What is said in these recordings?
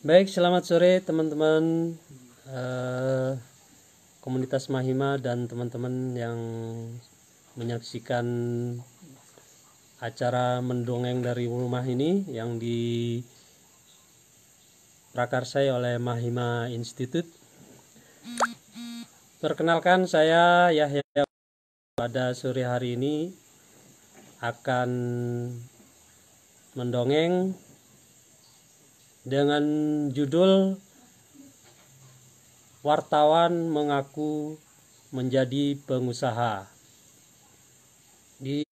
Baik, selamat sore teman-teman uh, komunitas Mahima dan teman-teman yang menyaksikan acara mendongeng dari rumah ini yang di prakarsai oleh Mahima Institute. Perkenalkan saya Yahya pada sore hari ini akan mendongeng dengan judul Wartawan Mengaku Menjadi Pengusaha. Di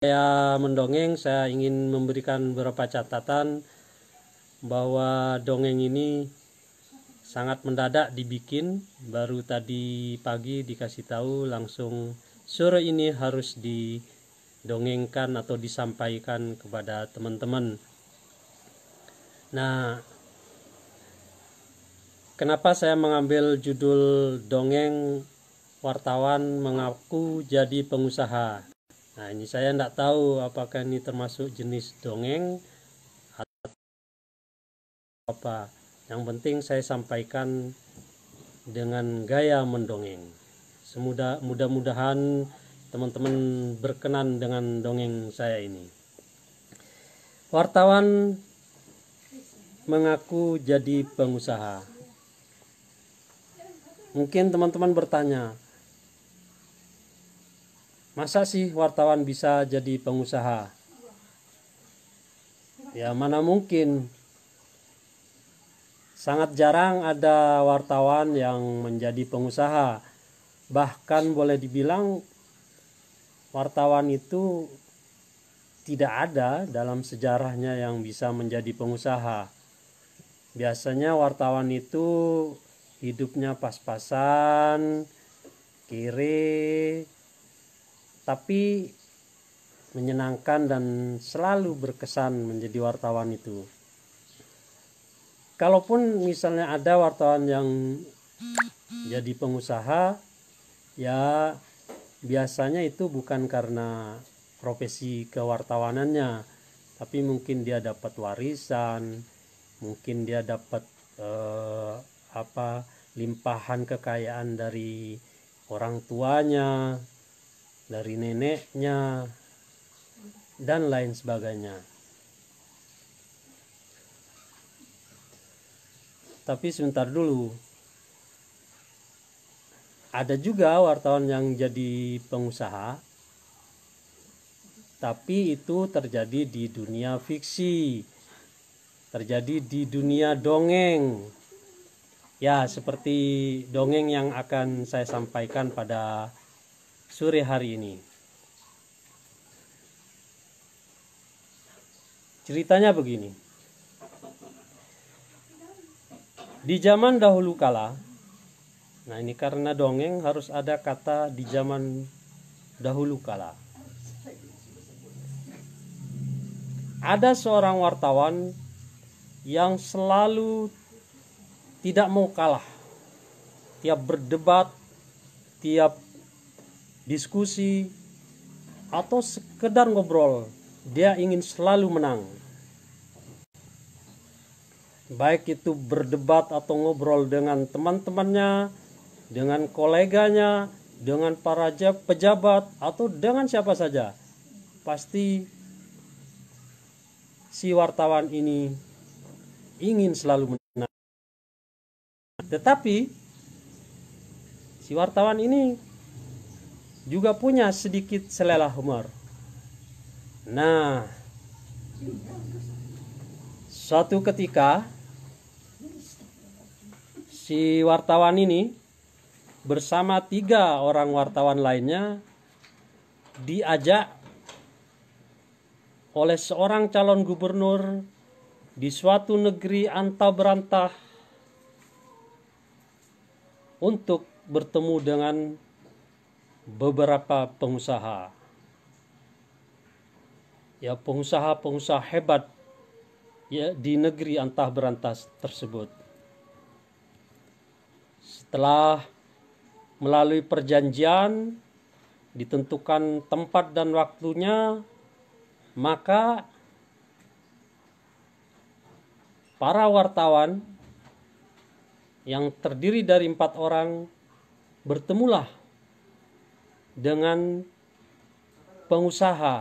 saya mendongeng, saya ingin memberikan beberapa catatan bahwa dongeng ini sangat mendadak dibikin, baru tadi pagi dikasih tahu langsung sore ini harus didongengkan atau disampaikan kepada teman-teman. Nah, kenapa saya mengambil judul dongeng wartawan mengaku jadi pengusaha? Nah, ini saya tidak tahu apakah ini termasuk jenis dongeng atau apa. Yang penting saya sampaikan dengan gaya mendongeng. Semudah mudah-mudahan teman-teman berkenan dengan dongeng saya ini. Wartawan mengaku jadi pengusaha. Mungkin teman-teman bertanya, masa sih wartawan bisa jadi pengusaha? Ya mana mungkin Sangat jarang ada wartawan yang menjadi pengusaha. Bahkan boleh dibilang wartawan itu tidak ada dalam sejarahnya yang bisa menjadi pengusaha biasanya wartawan itu hidupnya pas-pasan kiri tapi menyenangkan dan selalu berkesan menjadi wartawan itu kalaupun misalnya ada wartawan yang jadi pengusaha ya biasanya itu bukan karena profesi kewartawanannya tapi mungkin dia dapat warisan mungkin dia dapat uh, apa limpahan kekayaan dari orang tuanya dari neneknya dan lain sebagainya tapi sebentar dulu ada juga wartawan yang jadi pengusaha tapi itu terjadi di dunia fiksi terjadi di dunia dongeng. Ya, seperti dongeng yang akan saya sampaikan pada sore hari ini. Ceritanya begini. Di zaman dahulu kala, nah ini karena dongeng harus ada kata di zaman dahulu kala. Ada seorang wartawan yang selalu tidak mau kalah. Tiap berdebat, tiap diskusi, atau sekedar ngobrol, dia ingin selalu menang. Baik itu berdebat atau ngobrol dengan teman-temannya, dengan koleganya, dengan para pejabat, atau dengan siapa saja. Pasti si wartawan ini ingin selalu menang. Tetapi si wartawan ini juga punya sedikit selera humor. Nah, suatu ketika si wartawan ini bersama tiga orang wartawan lainnya diajak oleh seorang calon gubernur di suatu negeri antah berantah untuk bertemu dengan beberapa pengusaha. Ya, pengusaha-pengusaha hebat ya di negeri antah berantah tersebut. Setelah melalui perjanjian ditentukan tempat dan waktunya, maka para wartawan yang terdiri dari empat orang bertemulah dengan pengusaha,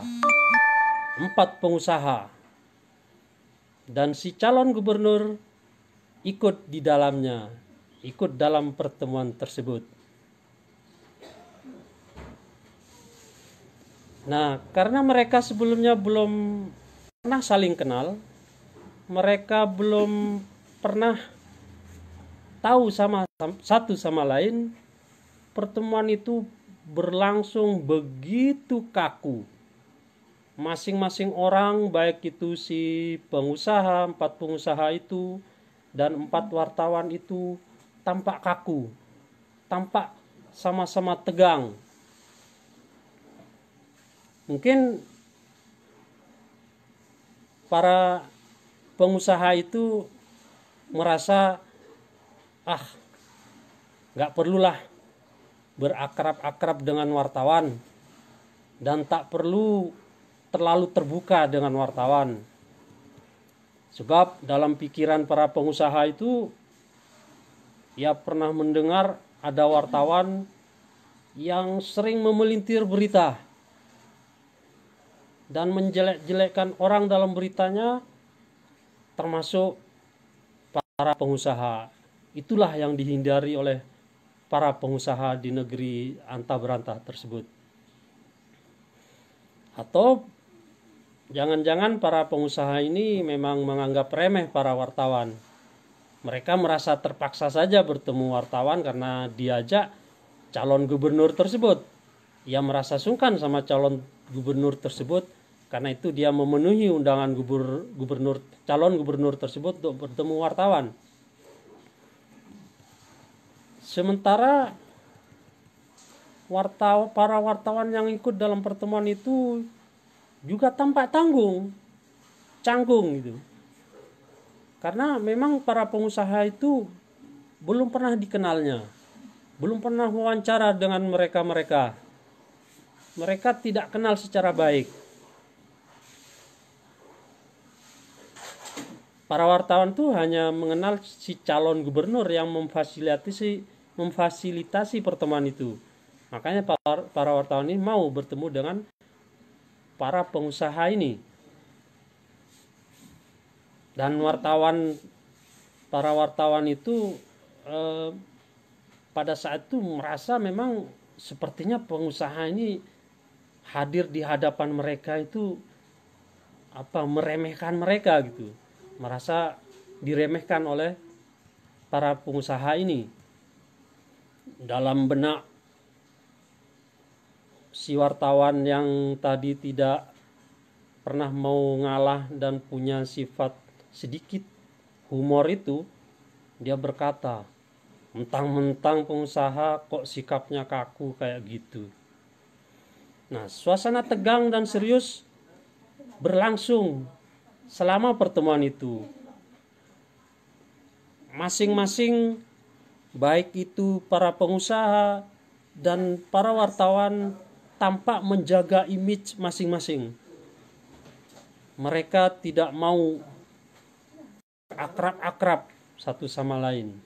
empat pengusaha, dan si calon gubernur ikut di dalamnya, ikut dalam pertemuan tersebut. Nah, karena mereka sebelumnya belum pernah saling kenal, mereka belum pernah tahu sama satu sama lain pertemuan itu berlangsung begitu kaku masing-masing orang baik itu si pengusaha empat pengusaha itu dan empat wartawan itu tampak kaku tampak sama-sama tegang mungkin para pengusaha itu merasa ah nggak perlulah berakrab-akrab dengan wartawan dan tak perlu terlalu terbuka dengan wartawan sebab dalam pikiran para pengusaha itu ia pernah mendengar ada wartawan yang sering memelintir berita dan menjelek-jelekkan orang dalam beritanya termasuk para pengusaha. Itulah yang dihindari oleh para pengusaha di negeri anta berantah tersebut. Atau jangan-jangan para pengusaha ini memang menganggap remeh para wartawan. Mereka merasa terpaksa saja bertemu wartawan karena diajak calon gubernur tersebut. Ia merasa sungkan sama calon gubernur tersebut karena itu dia memenuhi undangan gubernur, gubernur calon gubernur tersebut untuk bertemu wartawan. Sementara wartawan, para wartawan yang ikut dalam pertemuan itu juga tampak tanggung, canggung gitu. Karena memang para pengusaha itu belum pernah dikenalnya, belum pernah wawancara dengan mereka-mereka. Mereka tidak kenal secara baik para wartawan tuh hanya mengenal si calon gubernur yang memfasilitasi memfasilitasi pertemuan itu. Makanya para, wartawan ini mau bertemu dengan para pengusaha ini. Dan wartawan para wartawan itu eh, pada saat itu merasa memang sepertinya pengusaha ini hadir di hadapan mereka itu apa meremehkan mereka gitu merasa diremehkan oleh para pengusaha ini. Dalam benak si wartawan yang tadi tidak pernah mau ngalah dan punya sifat sedikit humor itu, dia berkata, mentang-mentang pengusaha kok sikapnya kaku kayak gitu. Nah, suasana tegang dan serius berlangsung selama pertemuan itu. Masing-masing baik itu para pengusaha dan para wartawan tampak menjaga image masing-masing. Mereka tidak mau akrab-akrab satu sama lain.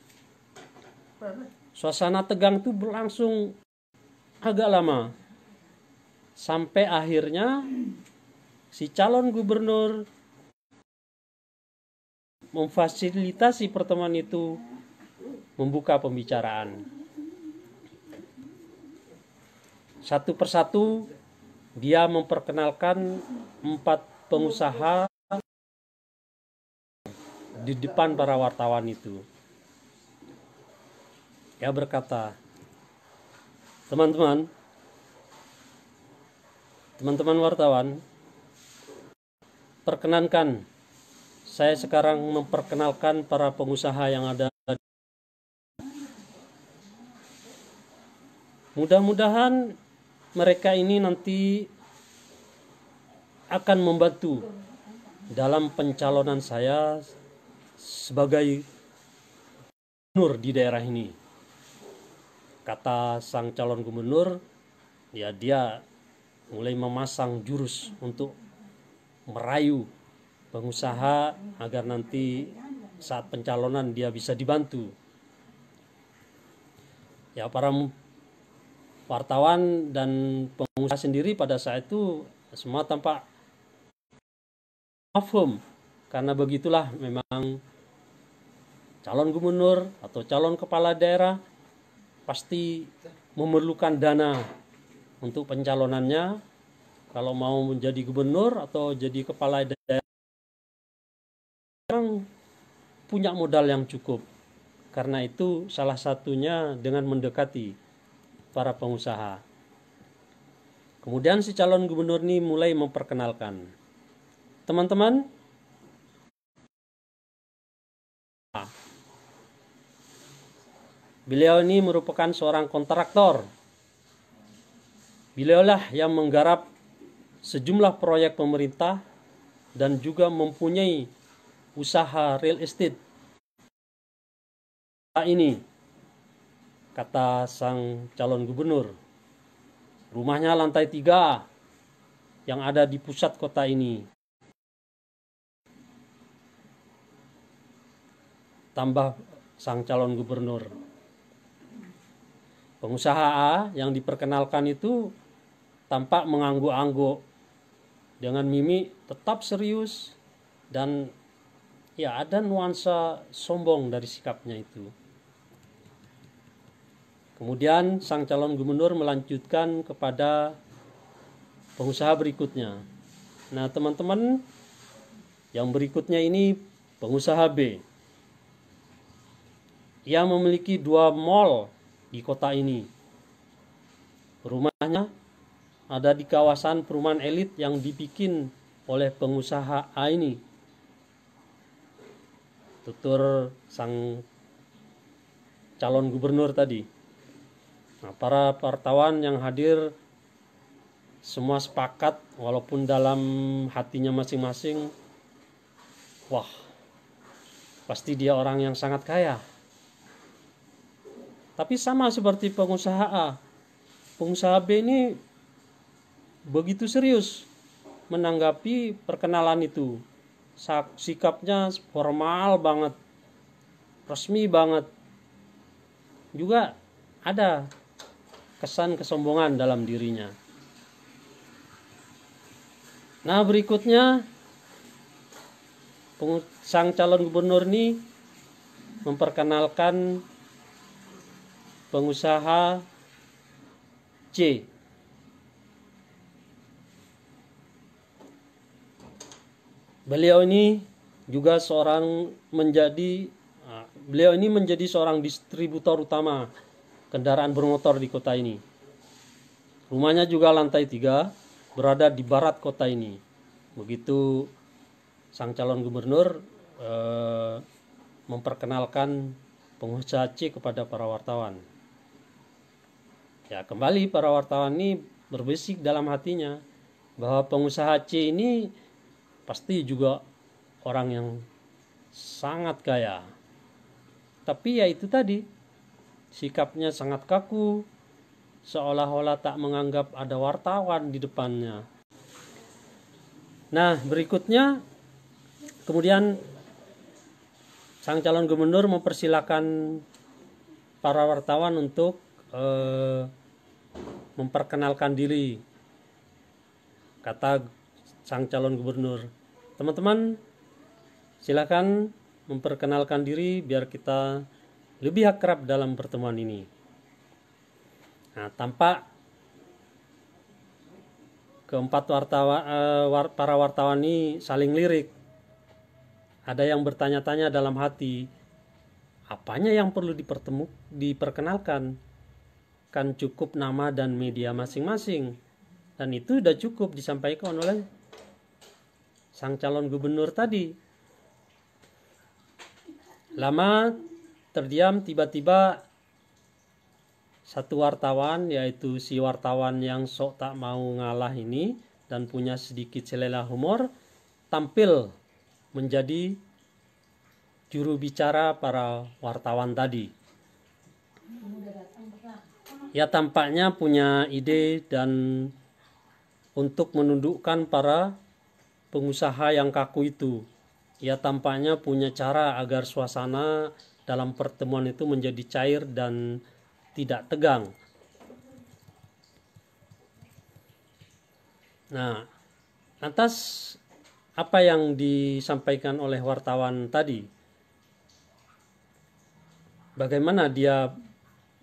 Suasana tegang itu berlangsung agak lama. Sampai akhirnya si calon gubernur memfasilitasi pertemuan itu membuka pembicaraan. Satu persatu dia memperkenalkan empat pengusaha di depan para wartawan itu. Dia berkata, teman-teman, teman-teman wartawan, perkenankan saya sekarang memperkenalkan para pengusaha yang ada. Mudah-mudahan mereka ini nanti akan membantu dalam pencalonan saya sebagai gubernur di daerah ini. Kata sang calon gubernur, ya dia mulai memasang jurus untuk merayu pengusaha agar nanti saat pencalonan dia bisa dibantu. Ya para wartawan dan pengusaha sendiri pada saat itu semua tampak mafum karena begitulah memang calon gubernur atau calon kepala daerah pasti memerlukan dana untuk pencalonannya kalau mau menjadi gubernur atau jadi kepala daerah memang punya modal yang cukup. Karena itu salah satunya dengan mendekati para pengusaha. Kemudian si calon gubernur ini mulai memperkenalkan. Teman-teman, beliau ini merupakan seorang kontraktor. Beliaulah yang menggarap sejumlah proyek pemerintah dan juga mempunyai usaha real estate. Nah, ini, kata sang calon gubernur, rumahnya lantai tiga yang ada di pusat kota ini. Tambah sang calon gubernur. Pengusaha A yang diperkenalkan itu tampak mengangguk-angguk dengan mimik tetap serius dan ya ada nuansa sombong dari sikapnya itu. Kemudian sang calon gubernur melanjutkan kepada pengusaha berikutnya. Nah, teman-teman, yang berikutnya ini pengusaha B. Ia memiliki dua mall di kota ini. Rumahnya ada di kawasan perumahan elit yang dibikin oleh pengusaha A ini tutur sang calon gubernur tadi. Nah, para wartawan yang hadir semua sepakat walaupun dalam hatinya masing-masing wah pasti dia orang yang sangat kaya. Tapi sama seperti pengusaha A. Pengusaha B ini begitu serius menanggapi perkenalan itu sikapnya formal banget resmi banget juga ada kesan kesombongan dalam dirinya nah berikutnya sang calon gubernur ini memperkenalkan pengusaha C Beliau ini juga seorang menjadi beliau ini menjadi seorang distributor utama kendaraan bermotor di kota ini. Rumahnya juga lantai tiga, berada di barat kota ini. Begitu sang calon gubernur eh, memperkenalkan pengusaha C kepada para wartawan. Ya kembali para wartawan ini berbisik dalam hatinya bahwa pengusaha C ini pasti juga orang yang sangat kaya. Tapi ya itu tadi, sikapnya sangat kaku, seolah-olah tak menganggap ada wartawan di depannya. Nah, berikutnya kemudian sang calon gubernur mempersilahkan para wartawan untuk eh, memperkenalkan diri. Kata sang calon gubernur. Teman-teman, silakan memperkenalkan diri biar kita lebih akrab dalam pertemuan ini. Nah, tampak keempat wartawa, eh, para wartawan ini saling lirik. Ada yang bertanya-tanya dalam hati, apanya yang perlu dipertemu, diperkenalkan? Kan cukup nama dan media masing-masing. Dan itu sudah cukup disampaikan oleh sang calon gubernur tadi. Lama terdiam tiba-tiba satu wartawan yaitu si wartawan yang sok tak mau ngalah ini dan punya sedikit selera humor tampil menjadi juru bicara para wartawan tadi. Ya tampaknya punya ide dan untuk menundukkan para pengusaha yang kaku itu. Ia tampaknya punya cara agar suasana dalam pertemuan itu menjadi cair dan tidak tegang. Nah, atas apa yang disampaikan oleh wartawan tadi, bagaimana dia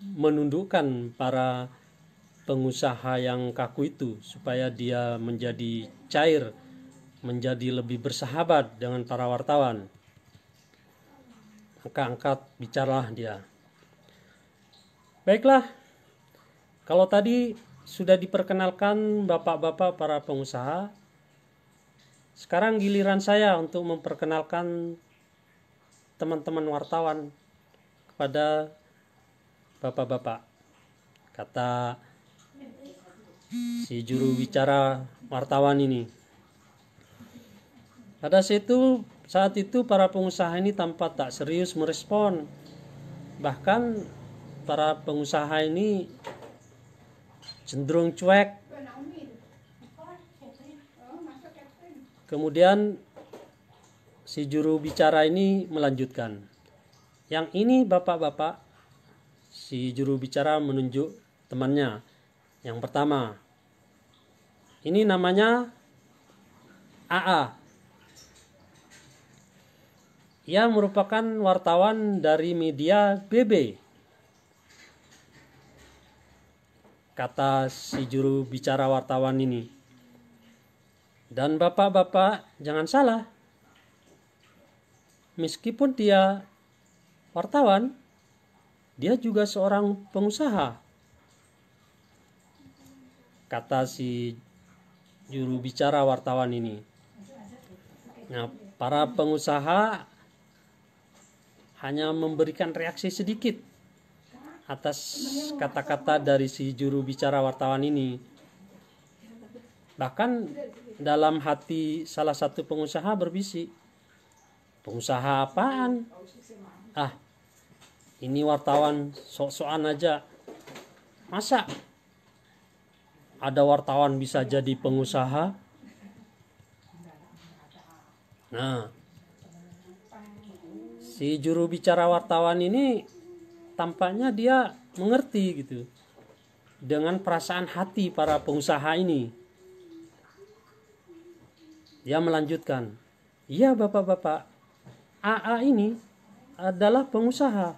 menundukkan para pengusaha yang kaku itu supaya dia menjadi cair menjadi lebih bersahabat dengan para wartawan. Maka angkat bicaralah dia. Baiklah, kalau tadi sudah diperkenalkan bapak-bapak para pengusaha, sekarang giliran saya untuk memperkenalkan teman-teman wartawan kepada bapak-bapak. Kata si juru bicara wartawan ini. Pada situ, saat itu para pengusaha ini tampak tak serius merespon. Bahkan para pengusaha ini cenderung cuek. Kemudian si juru bicara ini melanjutkan. Yang ini bapak-bapak, si juru bicara menunjuk temannya. Yang pertama, ini namanya AA ia merupakan wartawan dari media BB. Kata si juru bicara wartawan ini. Dan bapak-bapak jangan salah. Meskipun dia wartawan, dia juga seorang pengusaha. Kata si juru bicara wartawan ini. Nah, para pengusaha hanya memberikan reaksi sedikit atas kata-kata dari si juru bicara wartawan ini. Bahkan dalam hati salah satu pengusaha berbisik, pengusaha apaan? Ah, ini wartawan sok-sokan aja. Masa ada wartawan bisa jadi pengusaha? Nah, si juru bicara wartawan ini tampaknya dia mengerti gitu dengan perasaan hati para pengusaha ini. Dia melanjutkan, ya Bapak-bapak, AA ini adalah pengusaha.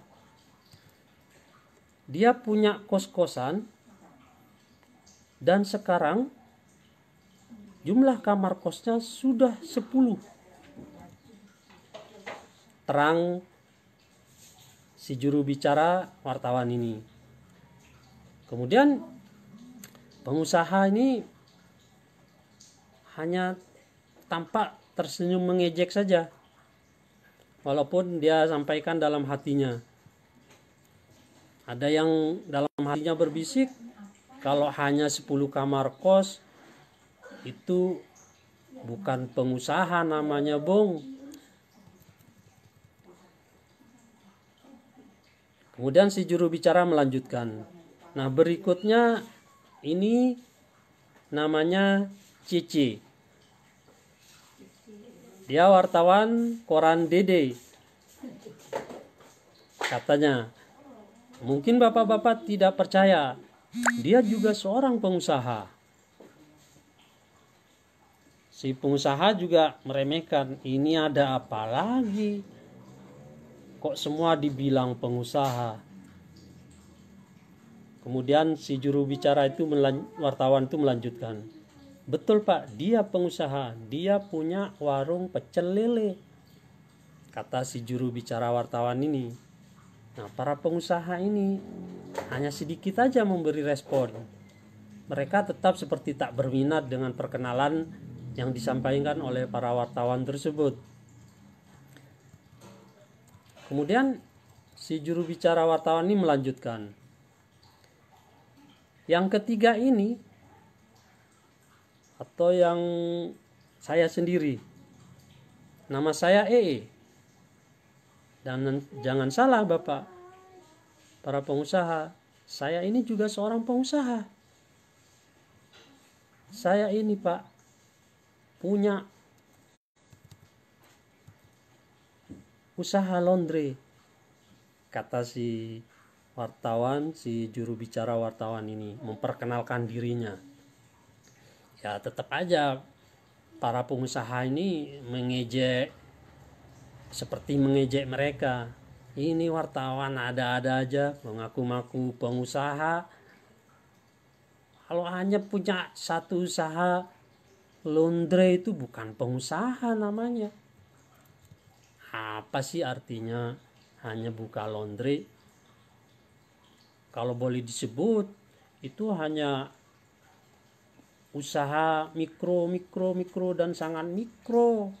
Dia punya kos-kosan dan sekarang jumlah kamar kosnya sudah 10." terang si juru bicara wartawan ini. Kemudian pengusaha ini hanya tampak tersenyum mengejek saja. Walaupun dia sampaikan dalam hatinya. Ada yang dalam hatinya berbisik, kalau hanya 10 kamar kos, itu bukan pengusaha namanya, Bung Kemudian si juru bicara melanjutkan. Nah, berikutnya ini namanya Cici. Dia wartawan koran Dede. Katanya, mungkin bapak-bapak tidak percaya. Dia juga seorang pengusaha. Si pengusaha juga meremehkan, ini ada apa lagi? kok semua dibilang pengusaha kemudian si juru bicara itu wartawan itu melanjutkan betul pak dia pengusaha dia punya warung pecel lele kata si juru bicara wartawan ini nah para pengusaha ini hanya sedikit aja memberi respon mereka tetap seperti tak berminat dengan perkenalan yang disampaikan oleh para wartawan tersebut kemudian si juru bicara wartawan ini melanjutkan. Yang ketiga ini atau yang saya sendiri. Nama saya EE. E. Dan jangan salah Bapak. Para pengusaha, saya ini juga seorang pengusaha. Saya ini Pak punya usaha laundry kata si wartawan si juru bicara wartawan ini memperkenalkan dirinya ya tetap aja para pengusaha ini mengejek seperti mengejek mereka ini wartawan ada-ada aja mengaku-ngaku pengusaha kalau hanya punya satu usaha laundry itu bukan pengusaha namanya apa sih artinya hanya buka laundry kalau boleh disebut itu hanya usaha mikro mikro mikro dan sangat mikro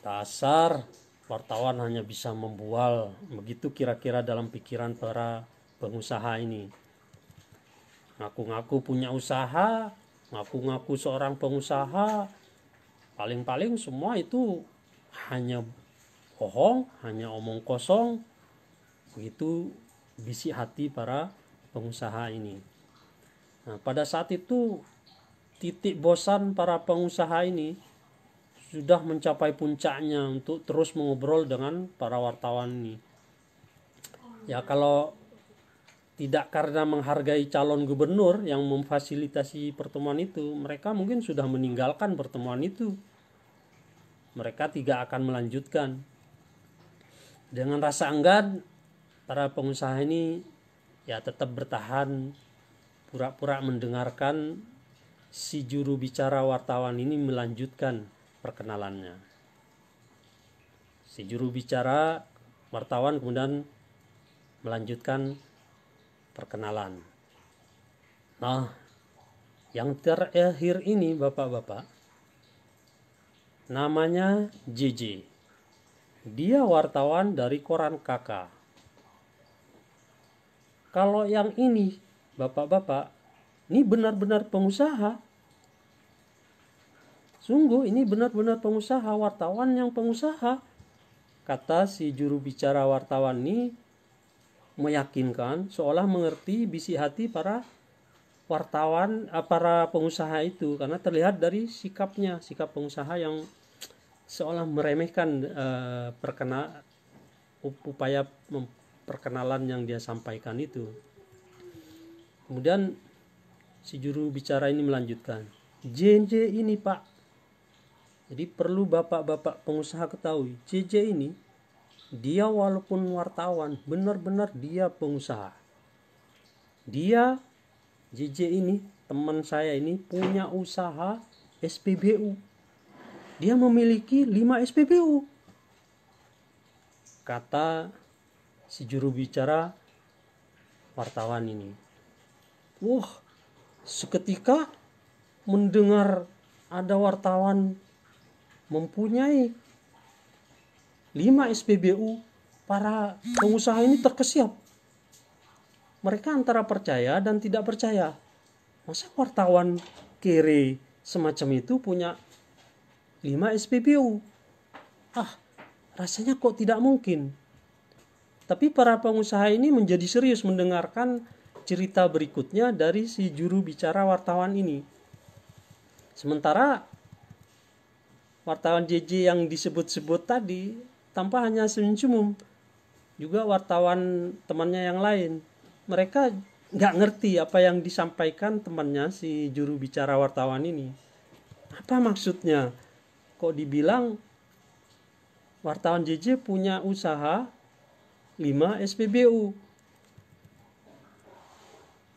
dasar wartawan hanya bisa membual begitu kira-kira dalam pikiran para pengusaha ini ngaku-ngaku punya usaha ngaku-ngaku seorang pengusaha paling-paling semua itu hanya bohong hanya omong kosong begitu bisik hati para pengusaha ini nah, pada saat itu titik bosan para pengusaha ini sudah mencapai puncaknya untuk terus mengobrol dengan para wartawan ini ya kalau tidak karena menghargai calon gubernur yang memfasilitasi pertemuan itu, mereka mungkin sudah meninggalkan pertemuan itu. Mereka tidak akan melanjutkan. Dengan rasa enggan, para pengusaha ini ya tetap bertahan pura-pura mendengarkan si juru bicara wartawan ini melanjutkan perkenalannya. Si juru bicara wartawan kemudian melanjutkan perkenalan. Nah, yang terakhir ini Bapak-bapak namanya JJ. Dia wartawan dari koran Kakak. Kalau yang ini Bapak-bapak, ini benar-benar pengusaha. Sungguh ini benar-benar pengusaha wartawan yang pengusaha. Kata si juru bicara wartawan ini meyakinkan seolah mengerti bisi hati para wartawan eh, para pengusaha itu karena terlihat dari sikapnya sikap pengusaha yang seolah meremehkan uh, perkena upaya perkenalan yang dia sampaikan itu kemudian si juru bicara ini melanjutkan JJ ini pak jadi perlu bapak-bapak pengusaha ketahui JJ ini dia walaupun wartawan benar-benar dia pengusaha dia JJ ini teman saya ini punya usaha SPBU dia memiliki 5 SPBU kata si juru bicara wartawan ini wah seketika mendengar ada wartawan mempunyai 5 SPBU, para pengusaha ini terkesiap. Mereka antara percaya dan tidak percaya. Masa wartawan kiri semacam itu punya 5 SPBU? Ah, rasanya kok tidak mungkin. Tapi para pengusaha ini menjadi serius mendengarkan cerita berikutnya dari si juru bicara wartawan ini. Sementara wartawan JJ yang disebut-sebut tadi tanpa hanya senyum juga wartawan temannya yang lain mereka nggak ngerti apa yang disampaikan temannya si juru bicara wartawan ini apa maksudnya kok dibilang wartawan JJ punya usaha 5 SPBU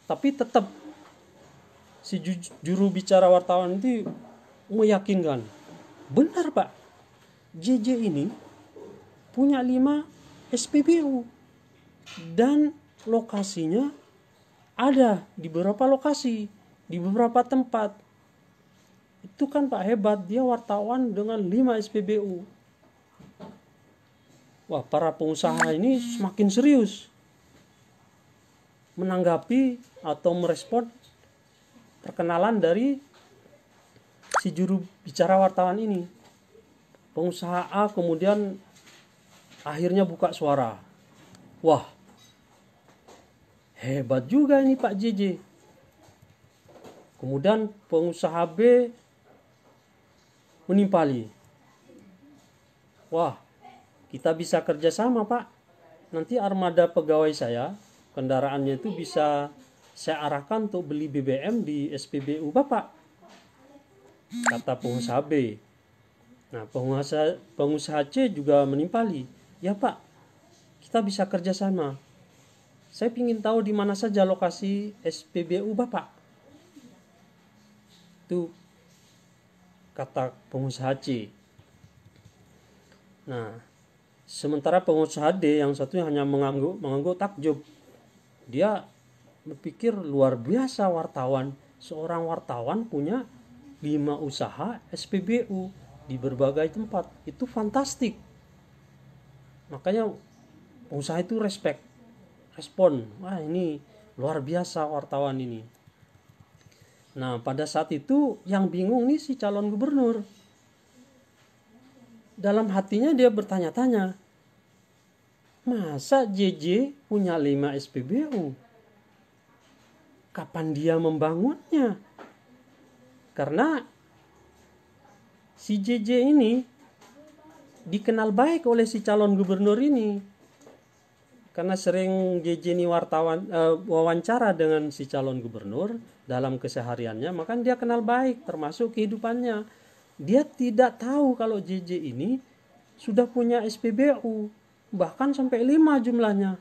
tapi tetap si juru bicara wartawan itu meyakinkan benar pak JJ ini punya 5 SPBU dan lokasinya ada di beberapa lokasi, di beberapa tempat. Itu kan Pak hebat, dia wartawan dengan 5 SPBU. Wah, para pengusaha ini semakin serius menanggapi atau merespon perkenalan dari si juru bicara wartawan ini. Pengusaha A kemudian akhirnya buka suara wah hebat juga ini Pak JJ kemudian pengusaha B menimpali wah kita bisa kerjasama Pak nanti armada pegawai saya kendaraannya itu bisa saya arahkan untuk beli BBM di SPBU Bapak kata pengusaha B nah pengusaha pengusaha C juga menimpali ya Pak, kita bisa kerja sama. Saya ingin tahu di mana saja lokasi SPBU Bapak. Itu kata pengusaha C. Nah, sementara pengusaha D yang satu hanya mengangguk, mengangguk takjub. Dia berpikir luar biasa wartawan. Seorang wartawan punya lima usaha SPBU di berbagai tempat. Itu fantastik makanya pengusaha itu respect respon wah ini luar biasa wartawan ini nah pada saat itu yang bingung nih si calon gubernur dalam hatinya dia bertanya-tanya masa JJ punya 5 SPBU kapan dia membangunnya karena si JJ ini dikenal baik oleh si calon gubernur ini karena sering Jejeni wartawan uh, wawancara dengan si calon gubernur dalam kesehariannya maka dia kenal baik termasuk kehidupannya dia tidak tahu kalau JJ ini sudah punya SPBU bahkan sampai lima jumlahnya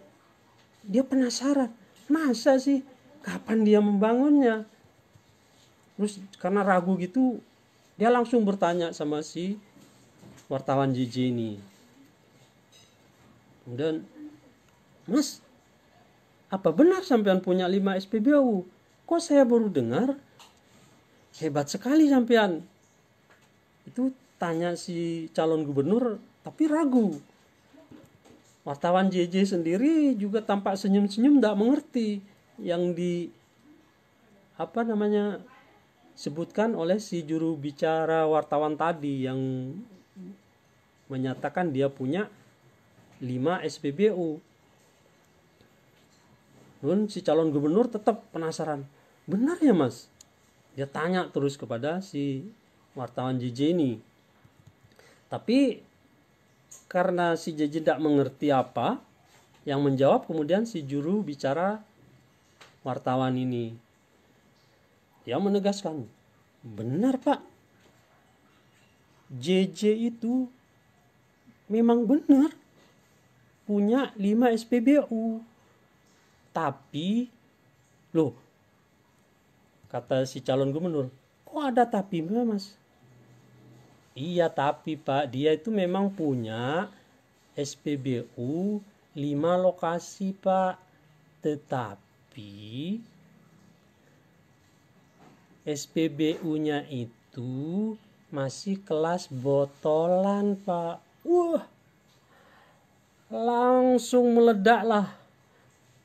dia penasaran masa sih kapan dia membangunnya terus karena ragu gitu dia langsung bertanya sama si wartawan JJ ini kemudian mas apa benar sampean punya 5 SPBU kok saya baru dengar hebat sekali sampean itu tanya si calon gubernur tapi ragu wartawan JJ sendiri juga tampak senyum-senyum tidak -senyum, mengerti yang di apa namanya sebutkan oleh si juru bicara wartawan tadi yang menyatakan dia punya 5 SPBU. Nun si calon gubernur tetap penasaran. Benar ya mas? Dia tanya terus kepada si wartawan JJ ini. Tapi karena si JJ tidak mengerti apa, yang menjawab kemudian si juru bicara wartawan ini. Dia menegaskan, benar pak, JJ itu memang benar punya 5 SPBU. Tapi, loh, kata si calon gubernur, kok ada tapi mas? Iya tapi pak, dia itu memang punya SPBU 5 lokasi pak. Tetapi, SPBU-nya itu masih kelas botolan pak wah langsung meledaklah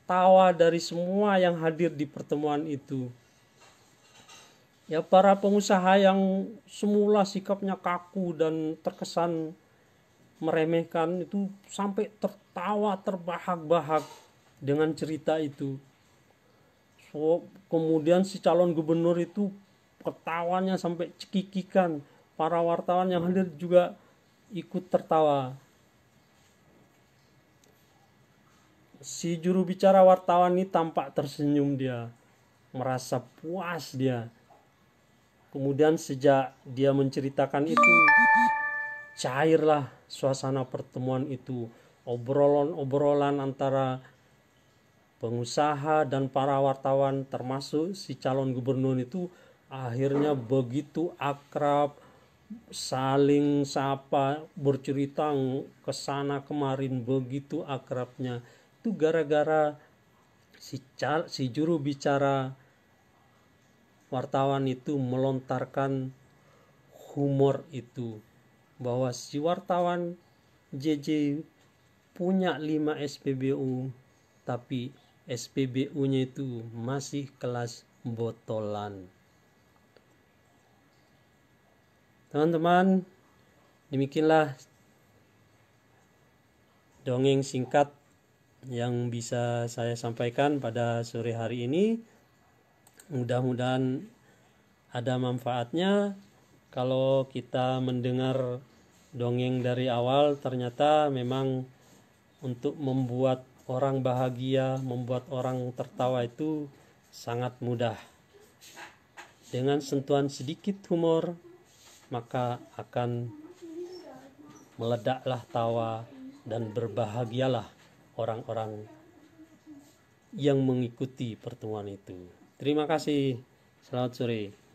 tawa dari semua yang hadir di pertemuan itu. Ya para pengusaha yang semula sikapnya kaku dan terkesan meremehkan itu sampai tertawa terbahak-bahak dengan cerita itu. So, kemudian si calon gubernur itu ketawanya sampai cekikikan. Para wartawan yang hadir juga ikut tertawa. Si juru bicara wartawan ini tampak tersenyum dia, merasa puas dia. Kemudian sejak dia menceritakan itu, cairlah suasana pertemuan itu. Obrolan-obrolan antara pengusaha dan para wartawan termasuk si calon gubernur itu akhirnya begitu akrab, saling sapa bercerita kesana kemarin begitu akrabnya itu gara-gara si, cal, si juru bicara wartawan itu melontarkan humor itu bahwa si wartawan JJ punya 5 SPBU tapi SPBU-nya itu masih kelas botolan. teman-teman demikianlah dongeng singkat yang bisa saya sampaikan pada sore hari ini mudah-mudahan ada manfaatnya kalau kita mendengar dongeng dari awal ternyata memang untuk membuat orang bahagia membuat orang tertawa itu sangat mudah dengan sentuhan sedikit humor maka akan meledaklah tawa dan berbahagialah orang-orang yang mengikuti pertemuan itu. Terima kasih. Selamat sore.